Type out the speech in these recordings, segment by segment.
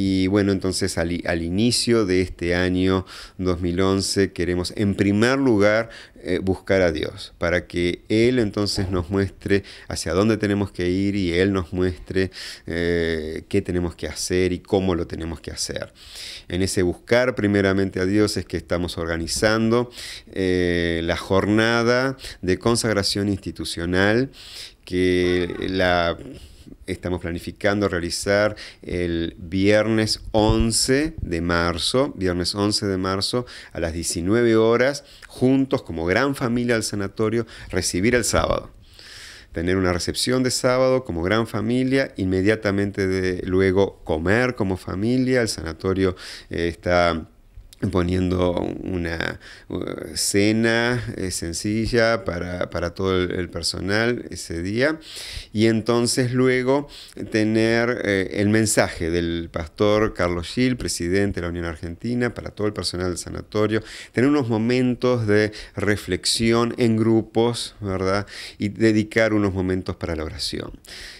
Y bueno, entonces al, inicio de este año 2011 queremos en primer lugar eh, buscar a Dios, para que Él entonces nos muestre hacia dónde tenemos que ir y Él nos muestre eh, qué tenemos que hacer y cómo lo tenemos que hacer. En ese buscar primeramente a Dios es que estamos organizando eh, la jornada de consagración institucional que la estamos planificando realizar el viernes 11 de marzo, viernes 11 de marzo a las 19 horas, juntos como gran familia al sanatorio, recibir el sábado tener una recepción de sábado como gran familia, inmediatamente de, luego comer como familia, el sanatorio eh, está poniendo una uh, cena eh, sencilla para, todo el, personal ese día y entonces luego tener eh, el mensaje del pastor Carlos Gil, presidente de la Unión Argentina, para todo el personal del sanatorio, tener unos momentos de reflexión en grupos, ¿verdad? Y dedicar unos momentos para la oración.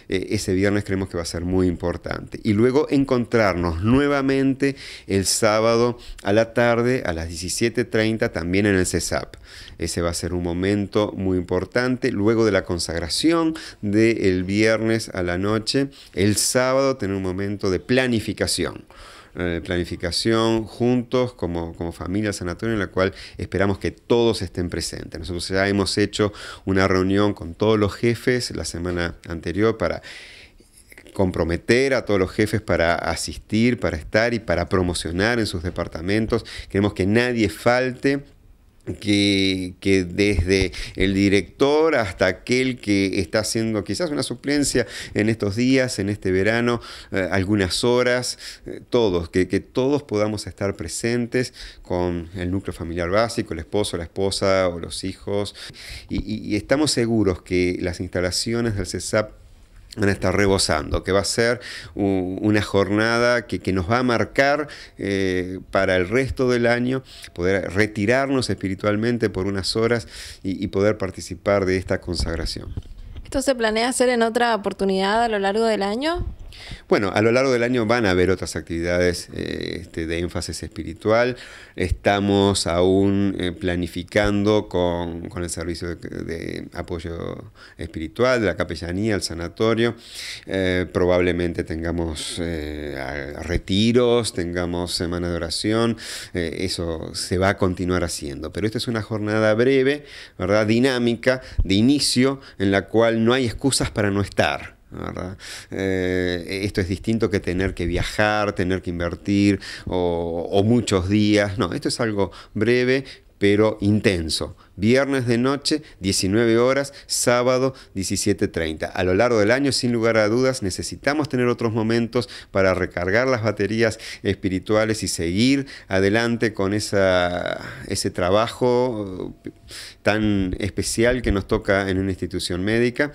E, ese viernes creemos que va a ser muy importante. Y luego encontrarnos nuevamente el sábado a la tarde a las 17.30 también en el CESAP. Ese va a ser un momento muy importante. Luego de la consagración del viernes a la noche, el sábado tener un momento de planificación eh, planificación juntos como, familia sanatoria en la cual esperamos que todos estén presentes. Nosotros ya hemos hecho una reunión con todos los jefes la semana anterior para comprometer a todos los jefes para asistir, para estar y para promocionar en sus departamentos. Queremos que nadie falte que, desde el director hasta aquel que está haciendo quizás una suplencia en estos días, en este verano, eh, algunas horas, eh, todos, que, todos podamos estar presentes con el núcleo familiar básico, el esposo, la esposa o los hijos. y estamos seguros que las instalaciones del CESAP van a estar rebosando, que va a ser una jornada que, nos va a marcar eh, para el resto del año, poder retirarnos espiritualmente por unas horas y, y poder participar de esta consagración. ¿Esto se planea hacer en otra oportunidad a lo largo del año? Bueno, a lo largo del año van a haber otras actividades eh, este, de énfasis espiritual. Estamos aún eh, planificando con, el servicio de, apoyo espiritual, de la capellanía, el sanatorio. Eh, probablemente tengamos retiros, tengamos semana de oración. eso se va a continuar haciendo. Pero esta es una jornada breve, ¿verdad? Dinámica, de inicio, en la cual no hay excusas para no estar. Eh, esto es distinto que tener que viajar, tener que invertir o, o muchos días. No, esto es algo breve pero intenso viernes de noche 19 horas, sábado 17.30. A lo largo del año, sin lugar a dudas, necesitamos tener otros momentos para recargar las baterías espirituales y seguir adelante con ese trabajo eh, tan especial que nos toca en una institución médica,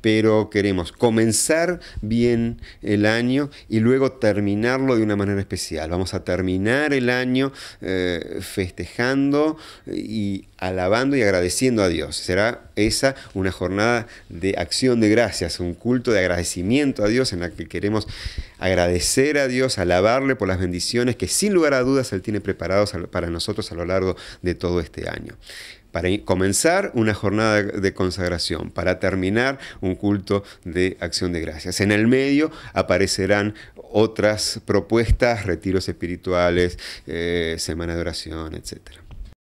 pero queremos comenzar bien el año y luego terminarlo de una manera especial. Vamos a terminar el año eh, festejando y alabando y agradeciendo a Dios. Será esa una jornada de acción de gracias, un culto de agradecimiento a Dios en la que queremos agradecer a Dios, alabarle por las bendiciones que sin lugar a dudas Él tiene preparados para nosotros a lo largo de todo este año para comenzar una jornada de consagración, para terminar un culto de acción de gracias. En el medio aparecerán otras propuestas, retiros espirituales, eh, semana de oración, etcétera.